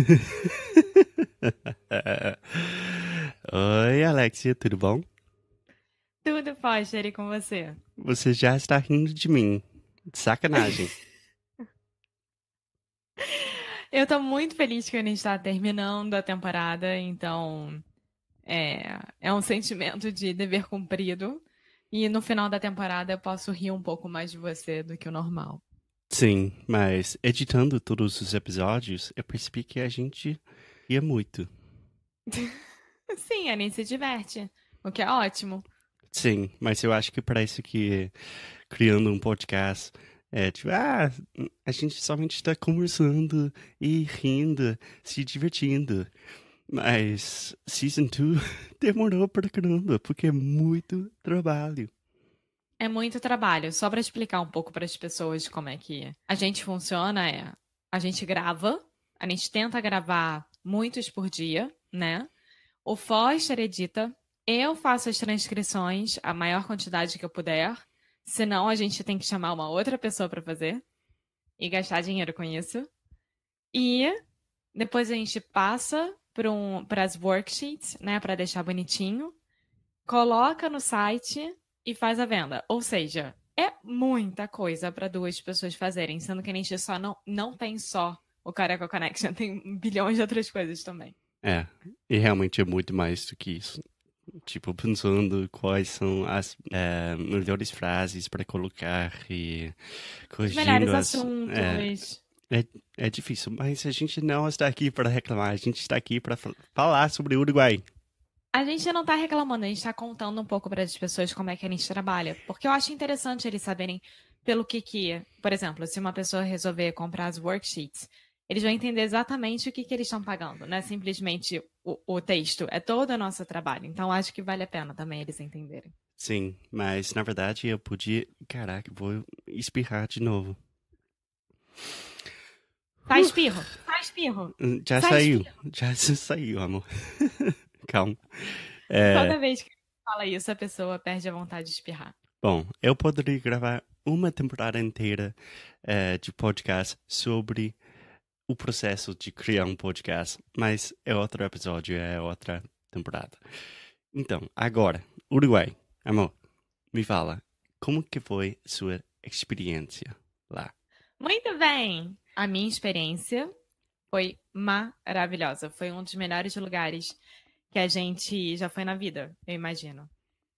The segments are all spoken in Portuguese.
Oi, Alexia, tudo bom? Tudo, Foster, e com você? Você já está rindo de mim. Sacanagem. eu tô muito feliz que a gente está terminando a temporada, então é, é um sentimento de dever cumprido. E no final da temporada eu posso rir um pouco mais de você do que o normal. Sim, mas editando todos os episódios, eu percebi que a gente ia muito. Sim, a gente se diverte, o que é ótimo. Sim, mas eu acho que para isso que criando um podcast é tipo, ah, a gente somente está conversando e rindo, se divertindo. Mas Season 2 demorou pra caramba, porque é muito trabalho. É muito trabalho. Só para explicar um pouco para as pessoas como é que a gente funciona é a gente grava, a gente tenta gravar muitos por dia, né? O Foster edita, eu faço as transcrições a maior quantidade que eu puder, senão a gente tem que chamar uma outra pessoa para fazer e gastar dinheiro com isso. E depois a gente passa para um, as worksheets, né, para deixar bonitinho, coloca no site e faz a venda. Ou seja, é muita coisa para duas pessoas fazerem, sendo que a gente só não, não tem só o Careca Connection, tem bilhões de outras coisas também. É, e realmente é muito mais do que isso. Tipo, pensando quais são as é, melhores frases para colocar e Os melhores as, é, assuntos. É, é, é difícil, mas a gente não está aqui para reclamar, a gente está aqui para falar sobre o Uruguai. A gente não está reclamando, a gente está contando um pouco para as pessoas como é que a gente trabalha, porque eu acho interessante eles saberem pelo que que, por exemplo, se uma pessoa resolver comprar as worksheets, eles vão entender exatamente o que, que eles estão pagando, não é simplesmente o, o texto, é todo o nosso trabalho. Então acho que vale a pena também eles entenderem. Sim, mas na verdade eu podia. Caraca, vou espirrar de novo. Tá espirro, tá espirro. Hum, já saiu, espirro. já saiu, amor calma. É... Toda vez que fala isso, a pessoa perde a vontade de espirrar. Bom, eu poderia gravar uma temporada inteira uh, de podcast sobre o processo de criar um podcast, mas é outro episódio, é outra temporada. Então, agora, Uruguai, amor, me fala, como que foi sua experiência lá? Muito bem! A minha experiência foi maravilhosa, foi um dos melhores lugares que a gente já foi na vida, eu imagino.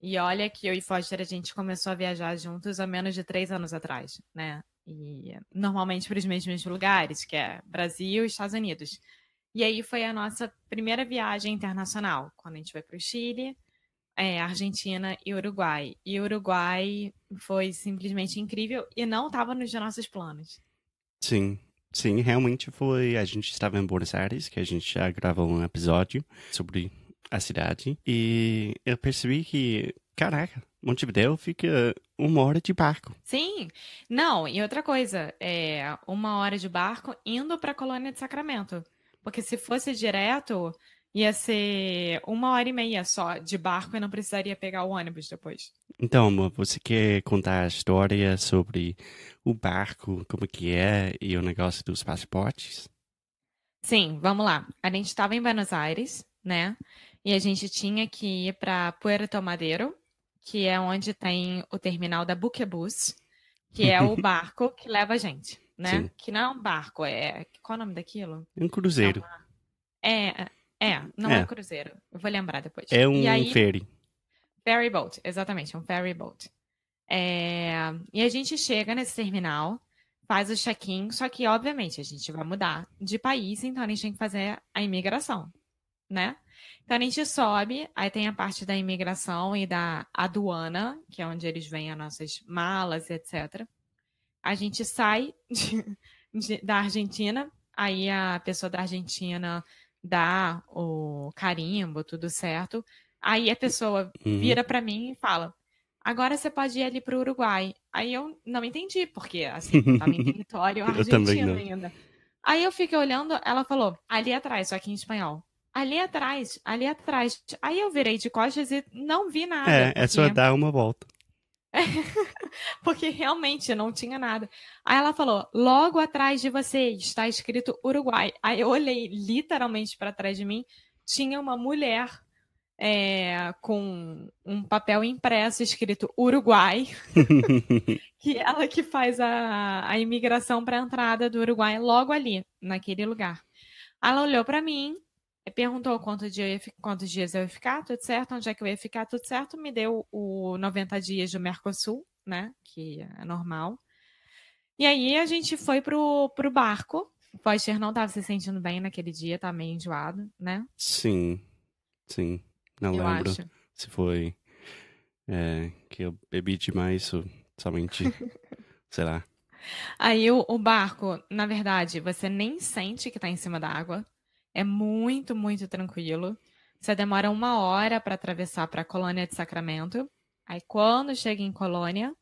E olha que eu e Foster, a gente começou a viajar juntos há menos de três anos atrás, né? E normalmente para os mesmos lugares, que é Brasil e Estados Unidos. E aí foi a nossa primeira viagem internacional, quando a gente foi para o Chile, é, Argentina e Uruguai. E Uruguai foi simplesmente incrível e não estava nos nossos planos. Sim, Sim, realmente foi. A gente estava em Buenos Aires, que a gente já gravou um episódio sobre a cidade. E eu percebi que, caraca, Montevideo fica uma hora de barco. Sim. Não, e outra coisa, é uma hora de barco indo para a colônia de Sacramento. Porque se fosse direto, ia ser uma hora e meia só de barco e não precisaria pegar o ônibus depois. Então, amor, você quer contar a história sobre o barco, como que é, e o negócio dos passaportes? Sim, vamos lá. A gente estava em Buenos Aires, né? E a gente tinha que ir para Puerto Madero, que é onde tem o terminal da Buquebus, que é o barco que leva a gente, né? Sim. Que não é um barco, é. Qual é o nome daquilo? É um cruzeiro. É, uma... é é, não é, é cruzeiro. Eu vou lembrar depois. É um aí... ferry. Ferry boat, exatamente, é um ferry boat. É... E a gente chega nesse terminal, faz o check-in, só que, obviamente, a gente vai mudar de país, então a gente tem que fazer a imigração, né? Então a gente sobe, aí tem a parte da imigração e da aduana, que é onde eles vêm as nossas malas, etc. A gente sai de, de, da Argentina, aí a pessoa da Argentina dá o carimbo, tudo certo. Aí a pessoa uhum. vira para mim e fala: agora você pode ir ali para o Uruguai. Aí eu não entendi, porque assim, eu tava em território argentino ainda. Aí eu fiquei olhando, ela falou, ali atrás, só que em espanhol. Ali atrás, ali atrás. Aí eu virei de costas e não vi nada. É, porque... é só dar uma volta. Porque realmente não tinha nada. Aí ela falou: logo atrás de você está escrito Uruguai. Aí eu olhei literalmente para trás de mim, tinha uma mulher é, com um papel impresso escrito Uruguai, que ela que faz a, a imigração para a entrada do Uruguai logo ali, naquele lugar. Ela olhou para mim, é, perguntou quanto dia, quantos dias eu ia ficar, tudo certo, onde é que eu ia ficar, tudo certo, me deu o 90 dias do Mercosul, né, que é normal. E aí a gente foi pro, pro barco, o Foster não estava se sentindo bem naquele dia, tá meio enjoado, né? Sim, sim, não eu lembro acho. se foi é, que eu bebi demais, somente, sei lá. Aí o, o barco, na verdade, você nem sente que tá em cima da água, é muito, muito tranquilo. Você demora uma hora para atravessar para a colônia de Sacramento. Aí quando chega em colônia,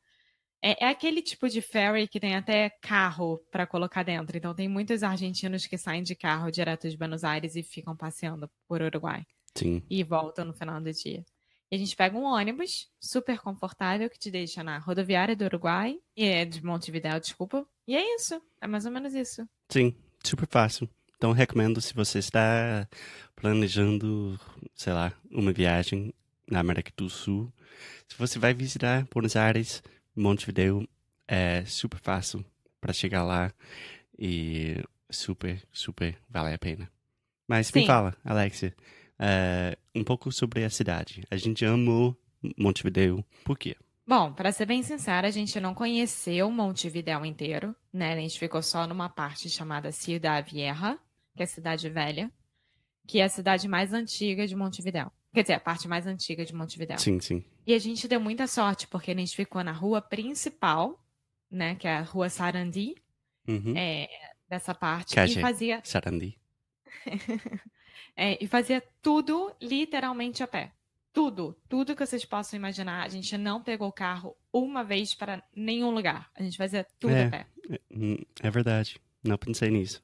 é, é aquele tipo de ferry que tem até carro para colocar dentro. Então tem muitos argentinos que saem de carro direto de Buenos Aires e ficam passeando por Uruguai. Sim. E voltam no final do dia. E a gente pega um ônibus super confortável que te deixa na rodoviária do Uruguai, e é de Montevideo, desculpa. E é isso. É mais ou menos isso. Sim, super fácil. Então recomendo se você está planejando, sei lá, uma viagem na América do Sul. Se você vai visitar Buenos Aires, Montevideo, é super fácil para chegar lá e super, super vale a pena. Mas Sim. me fala, Alexia, é, um pouco sobre a cidade. A gente amou Montevideo, por quê? Bom, para ser bem sincera, a gente não conheceu Montevideo inteiro, né? A gente ficou só numa parte chamada Ciudad Vieja, que é a Cidade Velha, que é a cidade mais antiga de Montevidéu. Quer dizer, a parte mais antiga de Montevidéu. Sim, sim. E a gente deu muita sorte, porque a gente ficou na rua principal, né? Que é a rua Sarandi, uhum. é, dessa parte. Que é e fazia. Sarandi. é, e fazia tudo literalmente a pé. Tudo, tudo que vocês possam imaginar. A gente não pegou o carro uma vez para nenhum lugar. A gente fazia tudo é, a pé. É, hum, é verdade. Não pensei nisso.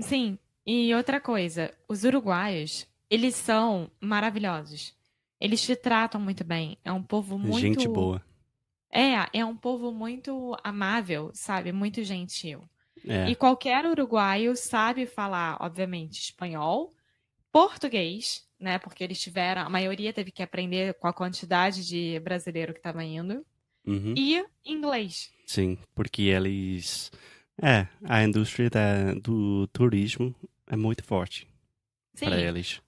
Sim, e outra coisa, os uruguaios, eles são maravilhosos. Eles te tratam muito bem. É um povo muito. Gente boa. É, é um povo muito amável, sabe? Muito gentil. É. E qualquer uruguaio sabe falar, obviamente, espanhol, português, né? Porque eles tiveram, a maioria teve que aprender com a quantidade de brasileiro que estava indo. Uhum. E inglês. Sim, porque eles. É, a indústria da, do turismo é muito forte para eles.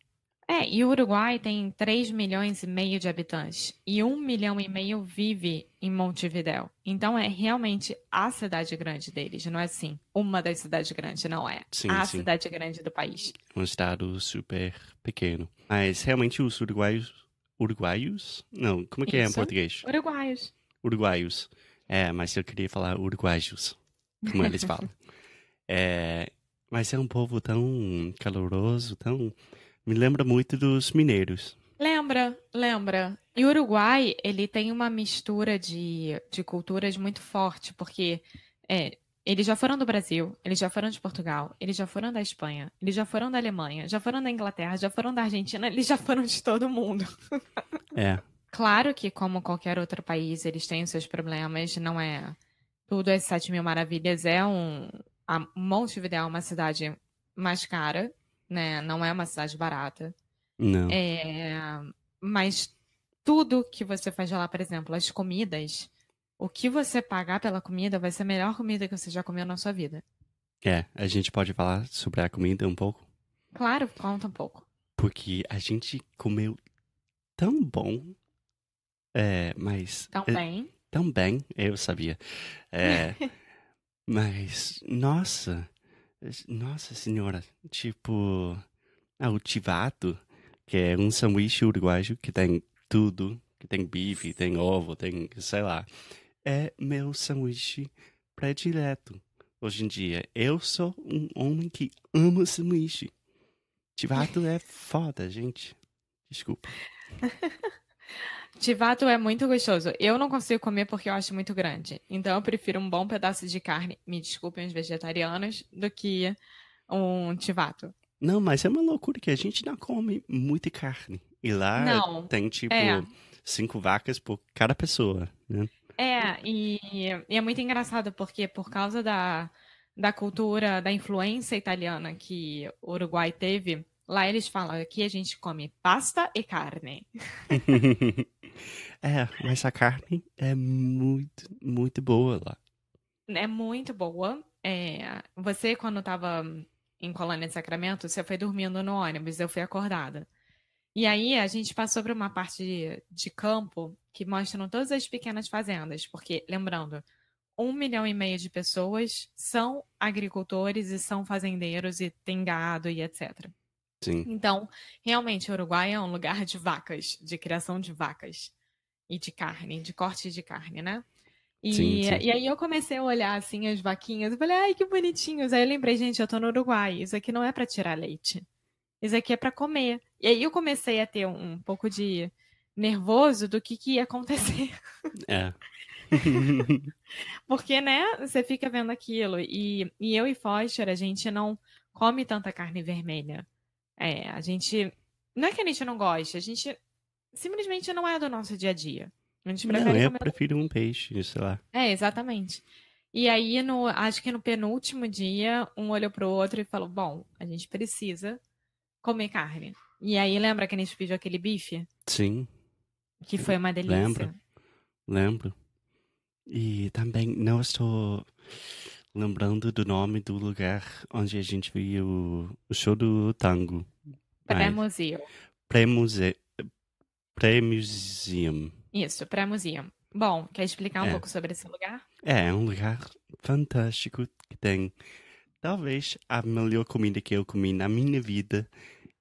É, e o Uruguai tem 3 milhões e meio de habitantes e 1 milhão e meio vive em Montevideo. Então é realmente a cidade grande deles, não é assim? Uma das cidades grandes, não é? Sim, a sim. cidade grande do país. Um estado super pequeno. Mas realmente os uruguaios. Uruguaios? Não, como é que Isso. é em português? Uruguaios. Uruguaios. É, mas eu queria falar uruguaios, como eles falam. é, mas é um povo tão caloroso, tão. Me lembra muito dos mineiros. Lembra, lembra. E o Uruguai, ele tem uma mistura de, de culturas muito forte, porque é, eles já foram do Brasil, eles já foram de Portugal, eles já foram da Espanha, eles já foram da Alemanha, já foram da Inglaterra, já foram da Argentina, eles já foram de todo mundo. É. Claro que, como qualquer outro país, eles têm os seus problemas, não é. Tudo é 7 mil maravilhas, é um, a Montevideo é uma cidade mais cara, né? Não é uma cidade barata. Não. É, mas tudo que você faz lá, por exemplo, as comidas, o que você pagar pela comida vai ser a melhor comida que você já comeu na sua vida. É, a gente pode falar sobre a comida um pouco? Claro, conta um pouco. Porque a gente comeu tão bom, é, mas... Tão é, bem. É, tão bem, eu sabia. É... Mas, nossa, nossa senhora, tipo, ah, o tivato, que é um sanduíche uruguaio que tem tudo, que tem bife, tem ovo, tem, sei lá, é meu sanduíche predileto. Hoje em dia, eu sou um homem que ama sanduíche. Tivato é foda, gente. Desculpa. Tivato é muito gostoso. Eu não consigo comer porque eu acho muito grande. Então eu prefiro um bom pedaço de carne, me desculpem os vegetarianos, do que um tivato. Não, mas é uma loucura que a gente não come muita carne. E lá não, tem tipo é. cinco vacas por cada pessoa, né? É, e, e, é muito engraçado porque por causa da, da cultura, da influência italiana que o Uruguai teve Lá eles falam que a gente come pasta e carne. é, mas a carne é muito, muito boa lá. É muito boa. É, você, quando estava em Colônia de Sacramento, você foi dormindo no ônibus, eu fui acordada. E aí a gente passou por uma parte de, de campo que mostram todas as pequenas fazendas, porque, lembrando, um milhão e meio de pessoas são agricultores e são fazendeiros e tem gado e etc. Sim. Então, realmente, o Uruguai é um lugar de vacas, de criação de vacas e de carne, de corte de carne, né? E, sim, sim. e aí eu comecei a olhar assim as vaquinhas, eu falei, ai que bonitinhos. Aí eu lembrei, gente, eu tô no Uruguai, isso aqui não é para tirar leite, isso aqui é para comer. E aí eu comecei a ter um, um pouco de nervoso do que, que ia acontecer. É. Porque, né, você fica vendo aquilo. E, e eu e Foster, a gente não come tanta carne vermelha. É, a gente. Não é que a gente não goste, a gente simplesmente não é do nosso dia a dia. A gente prefere. Não, eu comer... prefiro um peixe, sei lá. É, exatamente. E aí, no, acho que no penúltimo dia, um olhou pro outro e falou: Bom, a gente precisa comer carne. E aí, lembra que a gente pediu aquele bife? Sim. Que foi uma delícia. Lembro. Lembro. E também não estou lembrando do nome do lugar onde a gente viu o show do tango. Pré-museu. pré Pré-museum. Isso, pré-museum. Bom, quer explicar um é. pouco sobre esse lugar? É, é um lugar fantástico que tem talvez a melhor comida que eu comi na minha vida.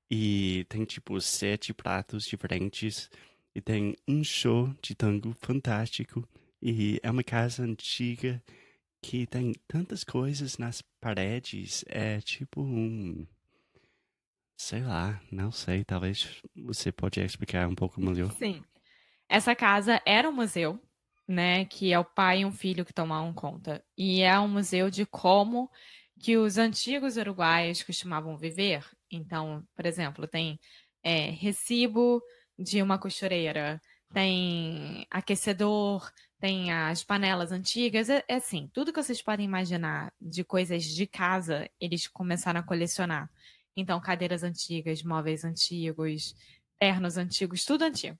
E tem tipo sete pratos diferentes. E tem um show de tango fantástico. E é uma casa antiga que tem tantas coisas nas paredes, é tipo um. Sei lá, não sei, talvez você pode explicar um pouco melhor. Sim. Essa casa era um museu, né? Que é o pai e um filho que tomaram conta. E é um museu de como que os antigos uruguaios costumavam viver. Então, por exemplo, tem é, recibo de uma costureira, tem aquecedor, tem as panelas antigas, é, é, assim, tudo que vocês podem imaginar de coisas de casa, eles começaram a colecionar. Então, cadeiras antigas, móveis antigos, ternos antigos, tudo antigo.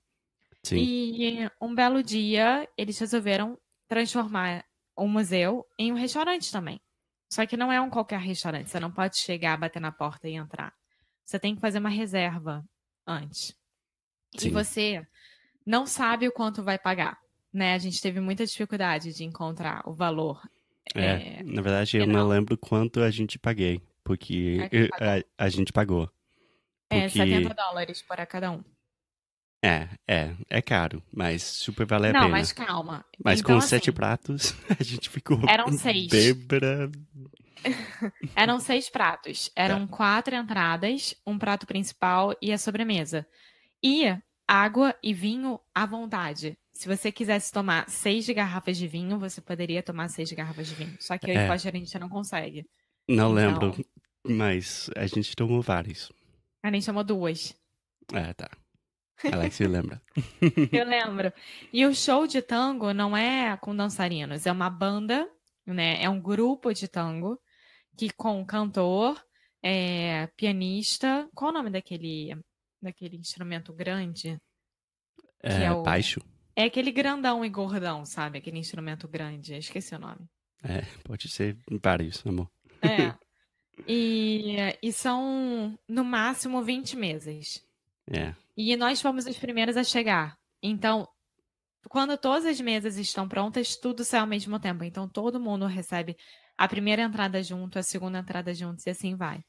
Sim. E um belo dia, eles resolveram transformar o museu em um restaurante também. Só que não é um qualquer restaurante, você não pode chegar, bater na porta e entrar. Você tem que fazer uma reserva antes. Sim. E você não sabe o quanto vai pagar né, a gente teve muita dificuldade de encontrar o valor. É, é na verdade, eu não lembro quanto a gente paguei, porque a, a, a gente pagou. É, porque... É, 70 dólares para cada um. É, é, é caro, mas super vale a não, pena. Não, mas calma. Mas então, com assim, sete pratos, a gente ficou eram seis. eram seis pratos. Eram é. quatro entradas, um prato principal e a sobremesa. E água e vinho à vontade se você quisesse tomar seis garrafas de vinho, você poderia tomar seis garrafas de vinho. Só que eu é. e a gente não consegue. Não então... lembro, mas a gente tomou vários. A gente tomou duas. É, tá. Alex se lembra. eu lembro. E o show de tango não é com dançarinos, é uma banda, né? É um grupo de tango que com cantor, é, pianista. Qual o nome daquele, daquele instrumento grande? É, é o... baixo. É aquele grandão e gordão, sabe? Aquele instrumento grande. Esqueci o nome. É, pode ser vários, amor. É. E, e são, no máximo, 20 mesas. É. E nós fomos os primeiros a chegar. Então, quando todas as mesas estão prontas, tudo sai ao mesmo tempo. Então, todo mundo recebe a primeira entrada junto, a segunda entrada junto, e assim vai.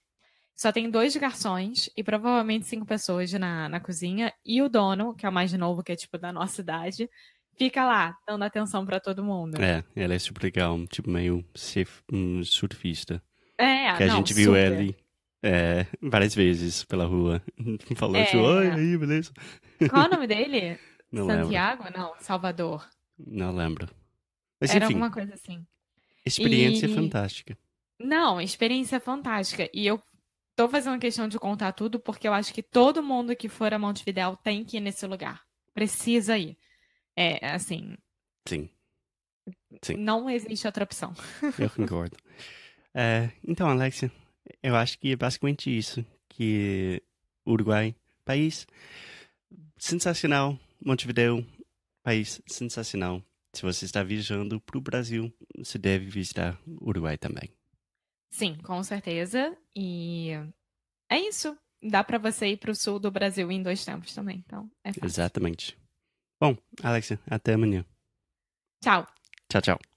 Só tem dois garçons e provavelmente cinco pessoas na, na cozinha. E o dono, que é o mais novo, que é tipo da nossa idade, fica lá, dando atenção para todo mundo. É, ele é super legal, tipo meio surf, um surfista. É, Que a não, gente viu ele é, várias vezes pela rua. Falou tipo, é. tipo, oi, aí, beleza. Qual é o nome dele? Não Santiago? Lembro. Não, Salvador. Não lembro. Mas, Era enfim, alguma coisa assim. Experiência e... fantástica. Não, experiência fantástica. E eu Estou fazendo questão de contar tudo porque eu acho que todo mundo que for a Montevidéu tem que ir nesse lugar. Precisa ir. É, assim. Sim. Sim. Não existe outra opção. Eu concordo. É, então, Alexia, eu acho que é basicamente isso. Que Uruguai, país sensacional. Montevideo, país sensacional. Se você está viajando para o Brasil, você deve visitar Uruguai também. Sim, com certeza. E é isso. Dá para você ir para o sul do Brasil em dois tempos também. Então, é fácil. Exatamente. Bom, Alexia, até amanhã. Tchau. Tchau, tchau.